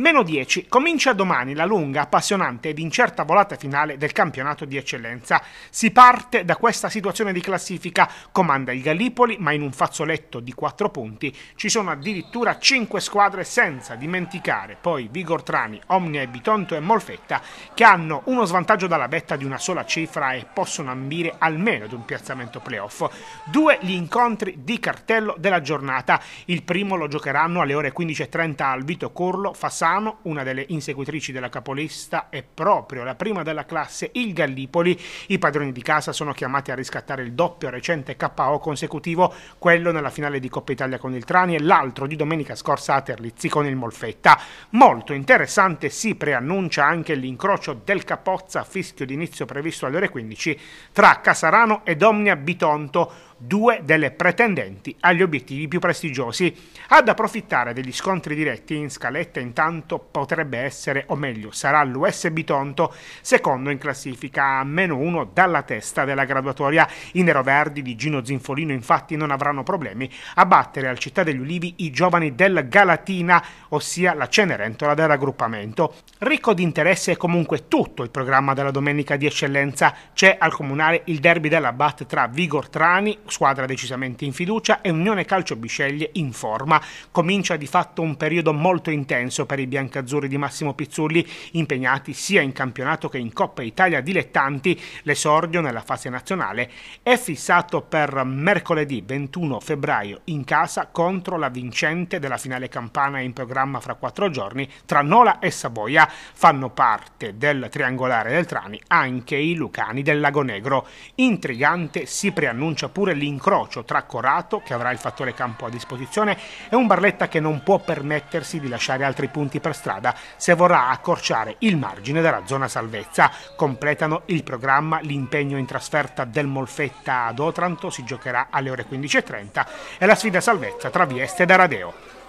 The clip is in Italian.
Meno 10 comincia domani la lunga, appassionante ed incerta volata finale del campionato di eccellenza. Si parte da questa situazione di classifica, comanda il Gallipoli, ma in un fazzoletto di 4 punti ci sono addirittura 5 squadre senza dimenticare poi Vigor Trani, Omnia e Bitonto e Molfetta che hanno uno svantaggio dalla vetta di una sola cifra e possono ambire almeno ad un piazzamento playoff. Due gli incontri di cartello della giornata. Il primo lo giocheranno alle ore 15.30 al Vito Corlo, Fassano Milano, una delle inseguitrici della capolista è proprio la prima della classe, il Gallipoli. I padroni di casa sono chiamati a riscattare il doppio recente KO consecutivo, quello nella finale di Coppa Italia con il Trani e l'altro di domenica scorsa a Terlizzi con il Molfetta. Molto interessante si preannuncia anche l'incrocio del Capozza, a fischio d'inizio previsto alle ore 15, tra Casarano ed Omnia Bitonto due delle pretendenti agli obiettivi più prestigiosi. Ad approfittare degli scontri diretti in scaletta intanto potrebbe essere, o meglio, sarà l'USB Tonto, secondo in classifica a meno uno dalla testa della graduatoria. I neroverdi di Gino Zinfolino infatti non avranno problemi a battere al Città degli Ulivi i giovani del Galatina, ossia la Cenerentola del raggruppamento. Ricco di interesse è comunque tutto il programma della domenica di eccellenza. C'è al comunale il derby della BAT tra Vigortrani, squadra decisamente in fiducia e Unione Calcio Bisceglie in forma. Comincia di fatto un periodo molto intenso per i biancazzurri di Massimo Pizzulli, impegnati sia in campionato che in Coppa Italia dilettanti. L'esordio nella fase nazionale è fissato per mercoledì 21 febbraio in casa contro la vincente della finale campana in programma fra quattro giorni tra Nola e Savoia. Fanno parte del triangolare del Trani anche i Lucani del Lago Negro. Intrigante si preannuncia pure l'incrocio tra Corato, che avrà il fattore campo a disposizione, e un Barletta che non può permettersi di lasciare altri punti per strada se vorrà accorciare il margine della zona salvezza. Completano il programma l'impegno in trasferta del Molfetta ad Otranto, si giocherà alle ore 15.30, e la sfida salvezza tra Vieste e Aradeo.